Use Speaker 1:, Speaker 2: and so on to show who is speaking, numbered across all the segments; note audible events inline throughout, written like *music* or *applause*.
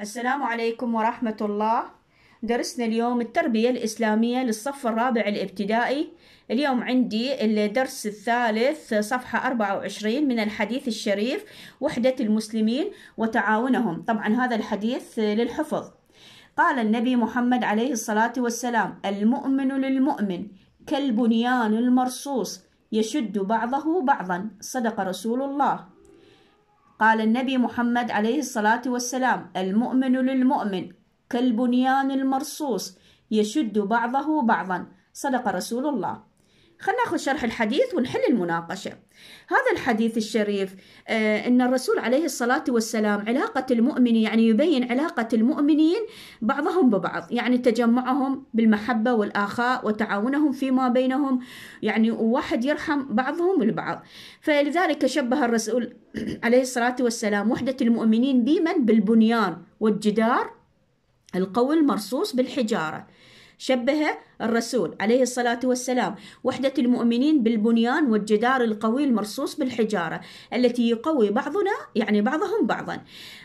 Speaker 1: السلام عليكم ورحمة الله درسنا اليوم التربية الإسلامية للصف الرابع الابتدائي اليوم عندي الدرس الثالث صفحة 24 من الحديث الشريف وحدة المسلمين وتعاونهم طبعا هذا الحديث للحفظ قال النبي محمد عليه الصلاة والسلام المؤمن للمؤمن كالبنيان المرصوص يشد بعضه بعضا صدق رسول الله قال النبي محمد عليه الصلاة والسلام المؤمن للمؤمن كالبنيان المرصوص يشد بعضه بعضا صدق رسول الله خلنا ناخذ شرح الحديث ونحل المناقشة هذا الحديث الشريف آه، أن الرسول عليه الصلاة والسلام علاقة المؤمن يعني يبين علاقة المؤمنين بعضهم ببعض يعني تجمعهم بالمحبة والآخاء وتعاونهم فيما بينهم يعني واحد يرحم بعضهم البعض فلذلك شبه الرسول *clears throat* عليه الصلاة والسلام وحدة المؤمنين بمن بالبنيان والجدار القوي المرصوص بالحجارة شبه الرسول عليه الصلاة والسلام وحدة المؤمنين بالبنيان والجدار القوي المرصوص بالحجارة التي يقوي بعضنا يعني بعضهم بعضا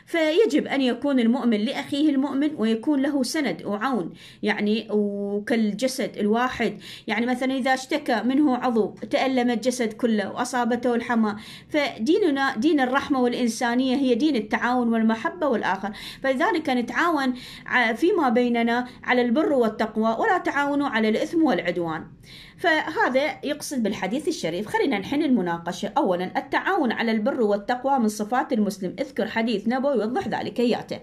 Speaker 1: فيجب أن يكون المؤمن لأخيه المؤمن ويكون له سند وعون يعني وكالجسد الواحد يعني مثلا إذا اشتكى منه عضو تألم الجسد كله وأصابته الحمى فديننا دين الرحمة والإنسانية هي دين التعاون والمحبة والآخر فلذلك نتعاون فيما بيننا على البر والتقوى العدوى ولا تعاونوا على الإثم والعدوان فهذا يقصد بالحديث الشريف خلينا نحن المناقشة أولا التعاون على البر والتقوى من صفات المسلم اذكر حديث نبوي يوضح ذلك إياته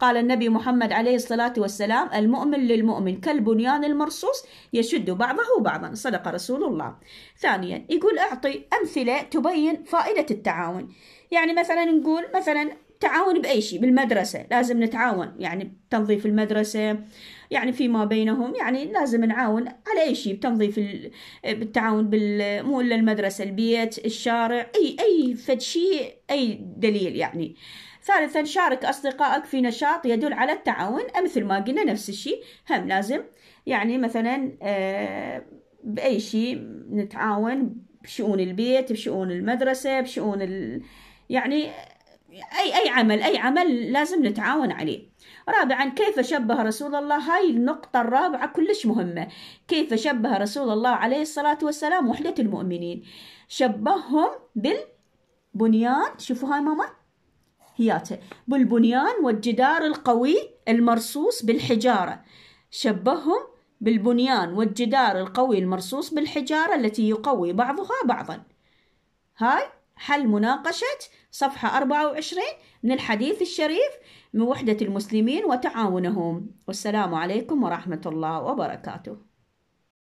Speaker 1: قال النبي محمد عليه الصلاة والسلام المؤمن للمؤمن كالبنيان المرصوص يشد بعضه بعضا صدق رسول الله ثانيا يقول أعطي أمثلة تبين فائدة التعاون يعني مثلا نقول مثلا تعاون بأي شيء بالمدرسة لازم نتعاون يعني تنظيف المدرسة يعني فيما بينهم يعني لازم نعاون على أي شيء بتنظيف بالتعاون بال مو إلا المدرسة البيت الشارع أي أي فد شيء أي دليل يعني ثالثا شارك أصدقائك في نشاط يدل على التعاون مثل ما قلنا نفس الشيء هم لازم يعني مثلا آه، بأي شيء نتعاون بشؤون البيت بشؤون المدرسة بشؤون ال... يعني أي أي عمل أي عمل لازم نتعاون عليه رابعا كيف شبه رسول الله هاي النقطة الرابعة كلش مهمة كيف شبه رسول الله عليه الصلاة والسلام وحدة المؤمنين شبههم بالبنيان شوفوا هاي ماما هياته بالبنيان والجدار القوي المرصوص بالحجارة شبههم بالبنيان والجدار القوي المرصوص بالحجارة التي يقوي بعضها بعضا هاي حل مناقشة صفحة 24 من الحديث الشريف من وحدة المسلمين وتعاونهم والسلام عليكم ورحمة الله وبركاته